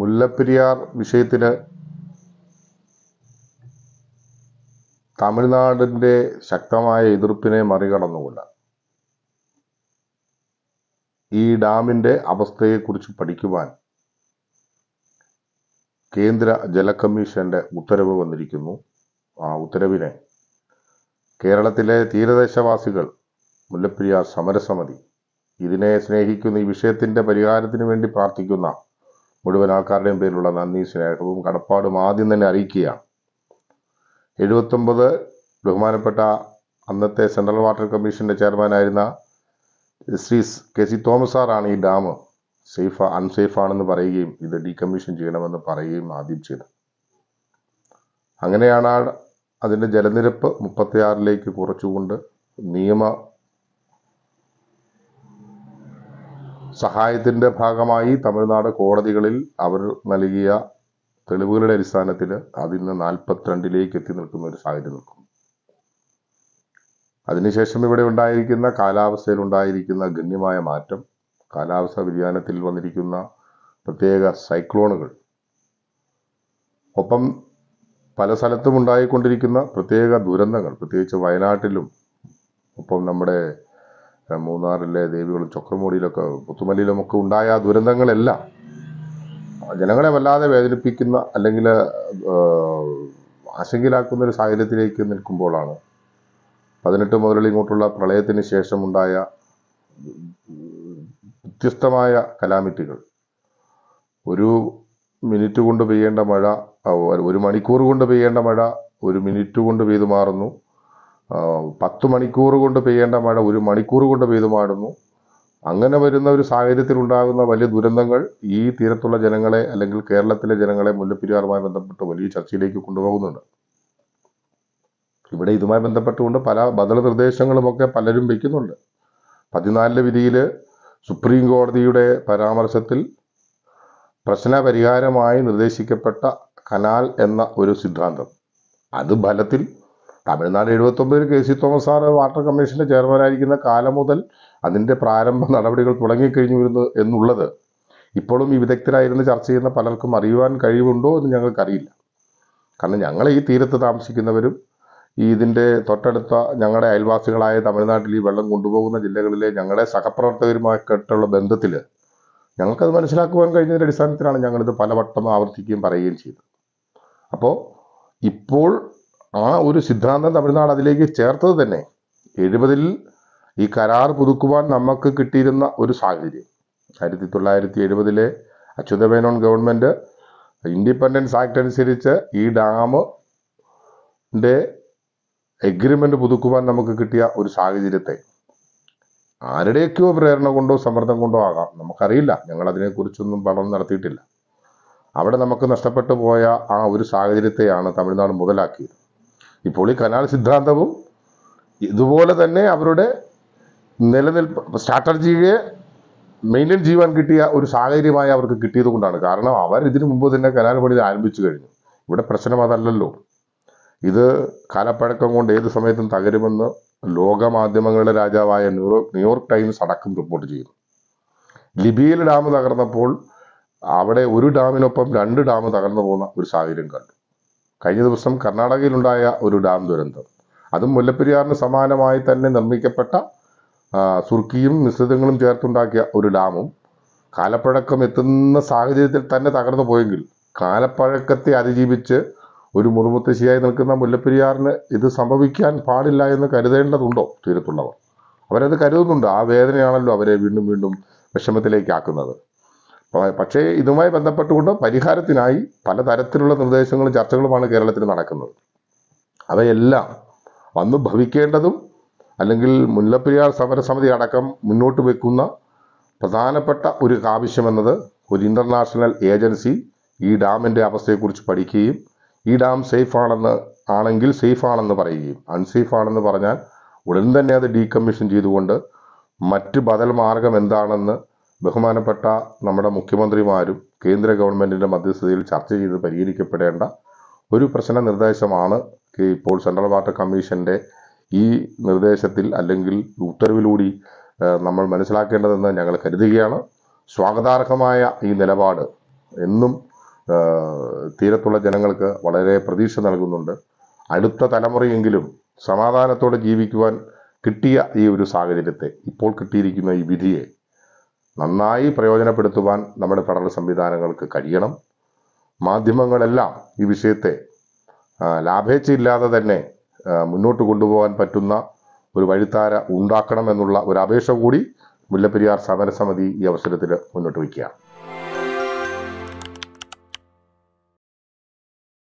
മുല്ലപ്പെരിയാർ വിഷയത്തിന് തമിഴ്നാടിൻ്റെ ശക്തമായ എതിർപ്പിനെ മറികടന്നുകൊണ്ട് ഈ ഡാമിൻ്റെ അവസ്ഥയെക്കുറിച്ച് പഠിക്കുവാൻ കേന്ദ്ര കമ്മീഷന്റെ ഉത്തരവ് വന്നിരിക്കുന്നു ആ ഉത്തരവിനെ കേരളത്തിലെ തീരദേശവാസികൾ മുല്ലപ്പെരിയാർ സമരസമിതി ഇതിനെ സ്നേഹിക്കുന്ന ഈ വിഷയത്തിന്റെ പരിഹാരത്തിന് വേണ്ടി പ്രാർത്ഥിക്കുന്ന മുഴുവൻ ആൾക്കാരുടെയും പേരിലുള്ള നന്ദി സ്നേഹവും കടപ്പാടും ആദ്യം തന്നെ അറിയിക്കുകയാണ് എഴുപത്തൊമ്പത് ബഹുമാനപ്പെട്ട അന്നത്തെ സെൻട്രൽ വാട്ടർ കമ്മീഷൻ്റെ ചെയർമാനായിരുന്ന ശ്രീ കെ സി തോമസ് സാറാണ് ഈ ഡാം സേഫ് അൺസേഫ് ആണെന്ന് പറയുകയും ഇത് ഡീകമ്മീഷൻ ചെയ്യണമെന്ന് പറയുകയും ആദ്യം ചെയ്തു അങ്ങനെയാണ് അതിൻ്റെ ജലനിരപ്പ് മുപ്പത്തിയാറിലേക്ക് കുറച്ചുകൊണ്ട് നിയമ സഹായത്തിൻ്റെ ഭാഗമായി തമിഴ്നാട് കോടതികളിൽ അവർ നൽകിയ തെളിവുകളുടെ അടിസ്ഥാനത്തിൽ അതിന്ന് നാൽപ്പത്തിരണ്ടിലേക്ക് എത്തി നിൽക്കുന്ന ഒരു സാഹചര്യം നിൽക്കും അതിനുശേഷം ഇവിടെ ഉണ്ടായിരിക്കുന്ന കാലാവസ്ഥയിൽ ഉണ്ടായിരിക്കുന്ന ഗണ്യമായ മാറ്റം കാലാവസ്ഥാ വ്യതിയാനത്തിൽ വന്നിരിക്കുന്ന പ്രത്യേക സൈക്ലോണുകൾ ഒപ്പം പല സ്ഥലത്തും ഉണ്ടായിക്കൊണ്ടിരിക്കുന്ന പ്രത്യേക ദുരന്തങ്ങൾ പ്രത്യേകിച്ച് വയനാട്ടിലും ഒപ്പം നമ്മുടെ മൂന്നാറിലെ ദേവികൾ ചക്രമോടിയിലൊക്കെ പുത്തുമല്ലിയിലുമൊക്കെ ഉണ്ടായ ദുരന്തങ്ങളെല്ലാം ജനങ്ങളെ വല്ലാതെ വേദനിപ്പിക്കുന്ന അല്ലെങ്കിൽ ആശങ്കയിലാക്കുന്ന ഒരു സാഹചര്യത്തിലേക്ക് നിൽക്കുമ്പോഴാണ് പതിനെട്ട് മുതൽ ഇങ്ങോട്ടുള്ള പ്രളയത്തിന് ശേഷമുണ്ടായ വ്യത്യസ്തമായ കലാമിറ്റികൾ ഒരു മിനിറ്റ് കൊണ്ട് പെയ്യേണ്ട മഴ ഒരു മണിക്കൂർ കൊണ്ട് പെയ്യേണ്ട മഴ ഒരു മിനിറ്റ് കൊണ്ട് പെയ്തു മാറുന്നു പത്ത് മണിക്കൂർ കൊണ്ട് പെയ്യേണ്ട മഴ ഒരു മണിക്കൂർ കൊണ്ട് പെയ്തു മാറുന്നു അങ്ങനെ വരുന്ന ഒരു സാഹചര്യത്തിൽ ഉണ്ടാകുന്ന വലിയ ദുരന്തങ്ങൾ ഈ തീരത്തുള്ള ജനങ്ങളെ അല്ലെങ്കിൽ കേരളത്തിലെ ജനങ്ങളെ മുല്ലപ്പെരിയാറുമായി ബന്ധപ്പെട്ട് വലിയ ചർച്ചയിലേക്ക് കൊണ്ടുപോകുന്നുണ്ട് ഇവിടെ ഇതുമായി ബന്ധപ്പെട്ടുകൊണ്ട് പല ബദൽ നിർദ്ദേശങ്ങളുമൊക്കെ പലരും വയ്ക്കുന്നുണ്ട് പതിനാലിലെ വിധിയിൽ സുപ്രീം കോടതിയുടെ പരാമർശത്തിൽ പ്രശ്നപരിഹാരമായി നിർദ്ദേശിക്കപ്പെട്ട കനാൽ എന്ന ഒരു സിദ്ധാന്തം അത് ഫലത്തിൽ തമിഴ്നാട് എഴുപത്തൊമ്പതിൽ കെ സി തോമസ് സാറ് വാട്ടർ കമ്മീഷന്റെ ചെയർമാനായിരിക്കുന്ന കാലം മുതൽ അതിൻ്റെ പ്രാരംഭ നടപടികൾ തുടങ്ങിക്കഴിഞ്ഞു വരുന്നു എന്നുള്ളത് ഇപ്പോഴും ഈ വിദഗ്ധരായിരുന്നു ചർച്ച ചെയ്യുന്ന പലർക്കും അറിയുവാൻ കഴിവുണ്ടോ എന്ന് ഞങ്ങൾക്കറിയില്ല കാരണം ഞങ്ങൾ ഈ തീരത്ത് താമസിക്കുന്നവരും ഈ ഇതിൻ്റെ തൊട്ടടുത്ത ഞങ്ങളുടെ അയൽവാസികളായ തമിഴ്നാട്ടിൽ ഈ വെള്ളം കൊണ്ടുപോകുന്ന ജില്ലകളിലെ ഞങ്ങളുടെ സഹപ്രവർത്തകരുമായിട്ടുള്ള ബന്ധത്തിൽ ഞങ്ങൾക്കത് മനസ്സിലാക്കുവാൻ കഴിഞ്ഞതിൻ്റെ അടിസ്ഥാനത്തിലാണ് ഞങ്ങളിത് പലവട്ടം ആവർത്തിക്കുകയും പറയുകയും ചെയ്തത് അപ്പോൾ ഇപ്പോൾ ആ ഒരു സിദ്ധാന്തം തമിഴ്നാട് അതിലേക്ക് ചേർത്തത് തന്നെ എഴുപതിൽ ഈ കരാർ പുതുക്കുവാൻ നമുക്ക് കിട്ടിയിരുന്ന ഒരു സാഹചര്യം ആയിരത്തി തൊള്ളായിരത്തി എഴുപതിലെ അച്യുതമേനോൻ ഗവൺമെന്റ് ഇൻഡിപെൻഡൻസ് ആക്ട് അനുസരിച്ച് ഈ ഡാമ് എഗ്രിമെന്റ് പുതുക്കുവാൻ നമുക്ക് കിട്ടിയ ഒരു സാഹചര്യത്തെ ആരുടെയൊക്കെയോ പ്രേരണ കൊണ്ടോ സമ്മർദ്ദം കൊണ്ടോ ആകാം നമുക്കറിയില്ല ഞങ്ങൾ അതിനെക്കുറിച്ചൊന്നും പഠനം നടത്തിയിട്ടില്ല അവിടെ നമുക്ക് നഷ്ടപ്പെട്ടു പോയ ആ ഒരു സാഹചര്യത്തെയാണ് തമിഴ്നാട് മുതലാക്കിയത് ഇപ്പോൾ ഈ കനാൽ സിദ്ധാന്തവും ഇതുപോലെ തന്നെ അവരുടെ നിലനിൽപ്പ് സ്ട്രാറ്റജിയെ മെയിൻറ്റെയിൻ ചെയ്യാൻ കിട്ടിയ ഒരു സാഹചര്യമായി അവർക്ക് കിട്ടിയത് കൊണ്ടാണ് കാരണം അവർ ഇതിനു മുമ്പ് തന്നെ കനാൽ പണി ആരംഭിച്ചു കഴിഞ്ഞു ഇവിടെ പ്രശ്നം അതല്ലല്ലോ ഇത് കാലപ്പഴക്കം കൊണ്ട് ഏത് സമയത്തും തകരുമെന്ന് ലോകമാധ്യമങ്ങളുടെ രാജാവായ ന്യൂയോർക്ക് ന്യൂയോർക്ക് ടൈംസ് അടക്കം റിപ്പോർട്ട് ചെയ്യുന്നു ലിബിയയിൽ ഡാം തകർന്നപ്പോൾ അവിടെ ഒരു ഡാമിനൊപ്പം രണ്ട് ഡാം തകർന്നു പോകുന്ന ഒരു സാഹചര്യം കണ്ടു കഴിഞ്ഞ ദിവസം കർണാടകയിലുണ്ടായ ഒരു ഡാം ദുരന്തം അതും മുല്ലപ്പെരിയാറിന് സമാനമായി തന്നെ നിർമ്മിക്കപ്പെട്ട സുർക്കിയും മിശ്രിതങ്ങളും ചേർത്തുണ്ടാക്കിയ ഒരു ഡാമും കാലപ്പഴക്കം എത്തുന്ന സാഹചര്യത്തിൽ തന്നെ തകർന്നു പോയെങ്കിൽ കാലപ്പഴക്കത്തെ അതിജീവിച്ച് ഒരു മുറുമുത്തശ്ശിയായി നിൽക്കുന്ന മുല്ലപ്പെരിയാറിന് ഇത് സംഭവിക്കാൻ പാടില്ല എന്ന് കരുതേണ്ടതുണ്ടോ തീരത്തുള്ളവർ അവരത് കരുതുന്നുണ്ട് ആ വേദനയാണല്ലോ അവരെ വീണ്ടും വീണ്ടും വിഷമത്തിലേക്കാക്കുന്നത് പക്ഷേ ഇതുമായി ബന്ധപ്പെട്ടുകൊണ്ട് പരിഹാരത്തിനായി പലതരത്തിലുള്ള നിർദ്ദേശങ്ങളും ചർച്ചകളുമാണ് കേരളത്തിൽ നടക്കുന്നത് അവയെല്ലാം വന്നു ഭവിക്കേണ്ടതും അല്ലെങ്കിൽ മുല്ലപ്പെരിയാർ സമരസമിതി അടക്കം മുന്നോട്ട് വെക്കുന്ന പ്രധാനപ്പെട്ട ഒരു എന്നത് ഒരു ഇന്റർനാഷണൽ ഏജൻസി ഈ ഡാമിൻ്റെ അവസ്ഥയെക്കുറിച്ച് പഠിക്കുകയും ഈ ഡാം സേഫ് ആണെന്ന് ആണെങ്കിൽ സേഫ് ആണെന്ന് പറയുകയും അൺസേഫ് ആണെന്ന് പറഞ്ഞാൽ ഉടൻ തന്നെ അത് ഡീകമ്മീഷൻ ചെയ്തുകൊണ്ട് മറ്റ് ബദൽ മാർഗം എന്താണെന്ന് ബഹുമാനപ്പെട്ട നമ്മുടെ മുഖ്യമന്ത്രിമാരും കേന്ദ്ര ഗവൺമെൻറ്റിൻ്റെ മധ്യസ്ഥതയിൽ ചർച്ച ചെയ്ത് പരിഹരിക്കപ്പെടേണ്ട ഒരു പ്രശ്ന നിർദ്ദേശമാണ് ഇപ്പോൾ സെൻട്രൽ വാട്ടർ കമ്മീഷൻ്റെ ഈ നിർദ്ദേശത്തിൽ അല്ലെങ്കിൽ ഉത്തരവിലൂടി നമ്മൾ മനസ്സിലാക്കേണ്ടതെന്ന് ഞങ്ങൾ കരുതുകയാണ് സ്വാഗതാർഹമായ ഈ നിലപാട് എന്നും തീരത്തുള്ള ജനങ്ങൾക്ക് വളരെ പ്രതീക്ഷ നൽകുന്നുണ്ട് അടുത്ത തലമുറയെങ്കിലും സമാധാനത്തോടെ ജീവിക്കുവാൻ കിട്ടിയ ഈ ഒരു സാഹചര്യത്തെ ഇപ്പോൾ കിട്ടിയിരിക്കുന്ന ഈ വിധിയെ നന്നായി പ്രയോജനപ്പെടുത്തുവാൻ നമ്മുടെ ഫെഡറൽ സംവിധാനങ്ങൾക്ക് കഴിയണം മാധ്യമങ്ങളെല്ലാം ഈ വിഷയത്തെ ലാഭേച്ഛയില്ലാതെ തന്നെ മുന്നോട്ട് കൊണ്ടുപോകാൻ പറ്റുന്ന ഒരു വഴിത്താര ഉണ്ടാക്കണം എന്നുള്ള ഒരു അപേക്ഷ കൂടി മുല്ലപ്പെരിയാർ സമരസമിതി ഈ അവസരത്തിൽ മുന്നോട്ട് വയ്ക്കുകയാണ്